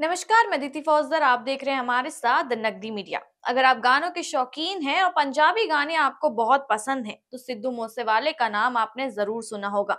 नमस्कार मैं दीति फौजदार आप देख रहे हैं हमारे साथ नकदी मीडिया अगर आप गानों के शौकीन हैं और पंजाबी गाने आपको बहुत पसंद हैं तो सिद्धू मूसेवाले का नाम आपने जरूर सुना होगा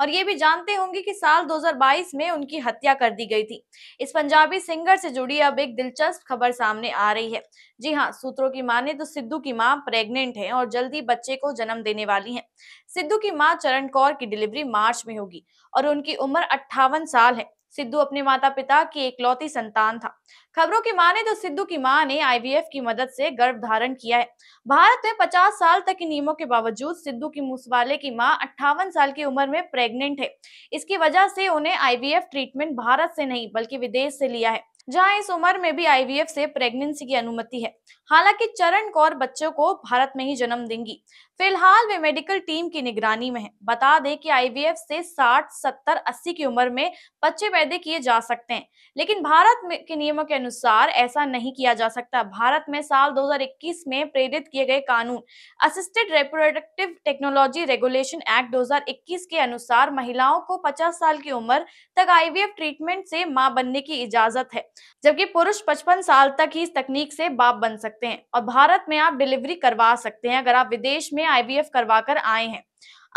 और ये भी जानते होंगे कि साल 2022 में उनकी हत्या कर दी गई थी इस पंजाबी सिंगर से जुड़ी अब एक दिलचस्प खबर सामने आ रही है जी हाँ सूत्रों की माने तो सिद्धू की माँ प्रेगनेंट है और जल्दी बच्चे को जन्म देने वाली है सिद्धू की माँ चरण कौर की डिलीवरी मार्च में होगी और उनकी उम्र अट्ठावन साल है सिद्धू अपने माता पिता की एकलौती संतान था खबरों की माने तो सिद्धू की मां ने आईवीएफ की मदद से गर्भ धारण किया है भारत में 50 साल तक के नियमों के बावजूद सिद्धू की मूसवाले की मां अट्ठावन साल की उम्र में प्रेग्नेंट है इसकी वजह से उन्हें आईवीएफ ट्रीटमेंट भारत से नहीं बल्कि विदेश से लिया है जहां इस उम्र में भी आईवीएफ से प्रेगनेंसी की अनुमति है हालांकि चरण कौर बच्चों को भारत में ही जन्म देंगी फिलहाल वे मेडिकल टीम की निगरानी में है बता दें कि आईवीएफ से 60, 70, 80 की उम्र में बच्चे पैदा किए जा सकते हैं लेकिन भारत में के नियमों के अनुसार ऐसा नहीं किया जा सकता भारत में साल 2021 में प्रेरित किए गए कानून assisted reproductive technology regulation act 2021 के अनुसार महिलाओं को 50 साल की उम्र तक आईवीएफ ट्रीटमेंट से मां बनने की इजाजत है जबकि पुरुष 55 साल तक ही इस तकनीक से बाप बन सकते हैं और भारत में आप डिलीवरी करवा सकते हैं अगर आप विदेश में आईवीएफ करवा कर आए हैं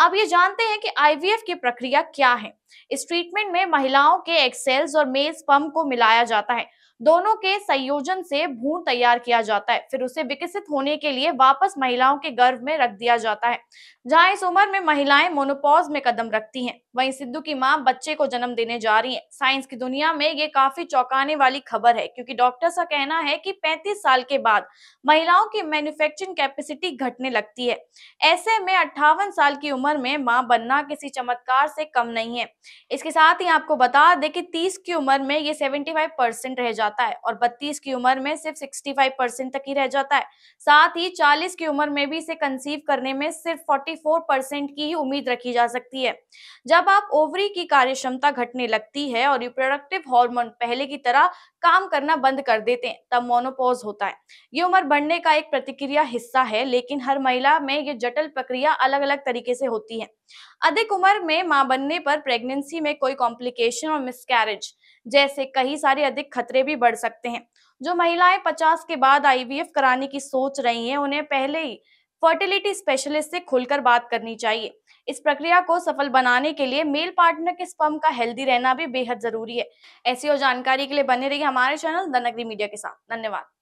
आप ये जानते हैं कि आईवीएफ की प्रक्रिया क्या है इस ट्रीटमेंट में महिलाओं के एक्सेल्स और मेज स्पम को मिलाया जाता है दोनों के संयोजन से भूण तैयार किया जाता है फिर उसे विकसित होने के लिए वापस महिलाओं के गर्भ में रख दिया जाता है जहां इस उम्र में महिलाएं मोनोपॉज में कदम रखती हैं वहीं सिद्धू की मां बच्चे को जन्म देने जा रही हैं साइंस की दुनिया में ये काफी चौंकाने वाली खबर है क्योंकि डॉक्टर का कहना है कि पैंतीस साल के बाद महिलाओं की मैन्युफैक्चरिंग कैपेसिटी घटने लगती है ऐसे में अट्ठावन साल की उम्र में माँ बनना किसी चमत्कार से कम नहीं है इसके साथ ही आपको बता दें कि 30 की उम्र में ये 75 परसेंट रह जाता है और 32 की उम्र में सिर्फ 65 परसेंट तक ही रह जाता है साथ ही 40 की उम्र में भी इसे कंसीव करने में सिर्फ 44 परसेंट की ही उम्मीद रखी जा सकती है जब आप ओवरी की कार्य क्षमता घटने लगती है और रिप्रोडक्टिव हार्मोन पहले की तरह काम करना बंद कर देते हैं तब मोनोपोज होता है ये उम्र बढ़ने का एक प्रतिक्रिया हिस्सा है लेकिन हर महिला में ये जटिल प्रक्रिया अलग अलग तरीके से होती है अधिक उम्र में माँ बनने पर प्रेगनेंसी प्रेगनेंसी में कोई कॉम्प्लिकेशन और मिसकैरेज जैसे कई सारे अधिक खतरे भी बढ़ सकते हैं जो महिलाएं 50 के बाद आईवीएफ कराने की सोच रही हैं उन्हें पहले ही फर्टिलिटी स्पेशलिस्ट से खुलकर बात करनी चाहिए इस प्रक्रिया को सफल बनाने के लिए मेल पार्टनर के स्पम का हेल्दी रहना भी बेहद जरूरी है ऐसी और जानकारी के लिए बने रहिए हमारे चैनल द नगरी मीडिया के साथ धन्यवाद